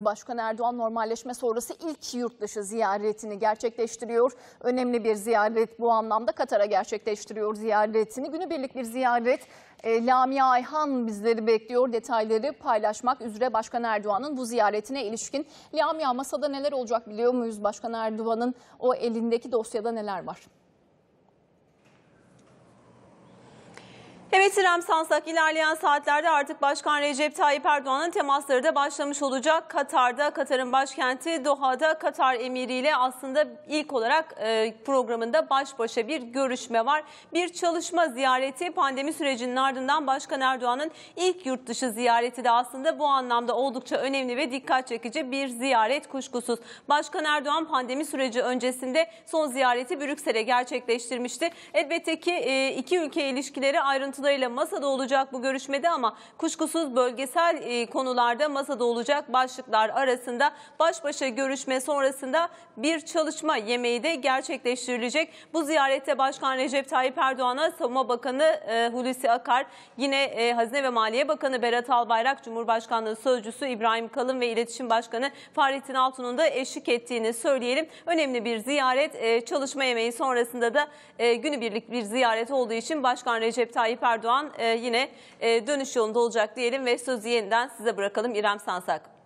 Başkan Erdoğan normalleşme sonrası ilk yurt dışı ziyaretini gerçekleştiriyor. Önemli bir ziyaret bu anlamda Katar'a gerçekleştiriyor ziyaretini. Günübirlik bir ziyaret. E, Lamia Ayhan bizleri bekliyor. Detayları paylaşmak üzere Başkan Erdoğan'ın bu ziyaretine ilişkin. Lamia masada neler olacak biliyor muyuz? Başkan Erdoğan'ın o elindeki dosyada neler var? Evet İrem Sansak ilerleyen saatlerde artık Başkan Recep Tayyip Erdoğan'ın temasları da başlamış olacak. Katar'da, Katar'ın başkenti Doha'da Katar emiriyle aslında ilk olarak e, programında baş başa bir görüşme var. Bir çalışma ziyareti pandemi sürecinin ardından Başkan Erdoğan'ın ilk yurt dışı ziyareti de aslında bu anlamda oldukça önemli ve dikkat çekici bir ziyaret kuşkusuz. Başkan Erdoğan pandemi süreci öncesinde son ziyareti Brüksel'e gerçekleştirmişti. Elbette ki e, iki ülke ilişkileri ayrıntılı kadarıyla masada olacak bu görüşmede ama kuşkusuz bölgesel e, konularda masada olacak başlıklar arasında baş başa görüşme sonrasında bir çalışma yemeği de gerçekleştirilecek. Bu ziyarette Başkan Recep Tayyip Erdoğan'a Savunma Bakanı e, Hulusi Akar, yine e, Hazine ve Maliye Bakanı Berat Albayrak, Cumhurbaşkanlığı Sözcüsü İbrahim Kalın ve İletişim Başkanı Fahrettin Altun'un da eşlik ettiğini söyleyelim. Önemli bir ziyaret çalışma yemeği sonrasında da günübirlik bir ziyaret olduğu için Başkan Recep Tayyip Erdoğan e, yine e, dönüş yolunda olacak diyelim ve sözü yeniden size bırakalım İrem Sansak.